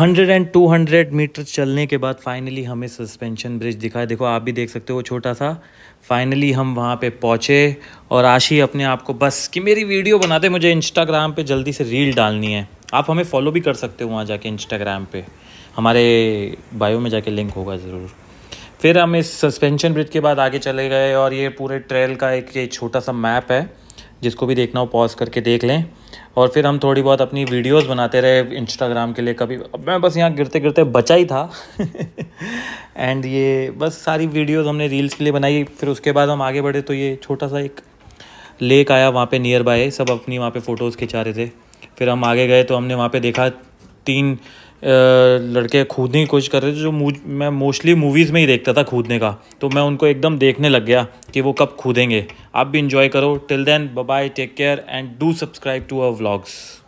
hundred and two hundred metre चलने के बाद फाइनली हमें सस्पेंशन ब्रिज दिखा देखो आप भी देख सकते हो छोटा सा फाइनली हम वहाँ पे पहुँचे और आशी अपने आप को बस कि मेरी वीडियो बनाते मुझे इंस्टाग्राम पे जल्दी से रील डालनी है आप हमें फॉलो भी कर सकते हो वहाँ जाके इंस्टाग्राम पे हमारे बायो में जाके लिंक होगा ज़रूर फिर हम इस सस्पेंशन ब्रिज के बाद आगे चले गए और ये पूरे ट्रेल का एक ये छोटा सा मैप है जिसको भी देखना हो पॉज करके देख लें और फिर हम थोड़ी बहुत अपनी वीडियोस बनाते रहे इंस्टाग्राम के लिए कभी अब मैं बस यहाँ गिरते गिरते बचा ही था एंड ये बस सारी वीडियोस हमने रील्स के लिए बनाई फिर उसके बाद हम आगे बढ़े तो ये छोटा सा एक लेक आया वहाँ पे नियर बाय सब अपनी वहाँ पे फ़ोटोज़ खिंचा रहे थे फिर हम आगे गए तो हमने वहाँ पे देखा तीन लड़के खूदने की कोशिश कर रहे थे जो मैं मोस्टली मूवीज़ में ही देखता था कूदने का तो मैं उनको एकदम देखने लग गया कि वो कब खूदेंगे आप भी इंजॉय करो till then bye take care and do subscribe to our vlogs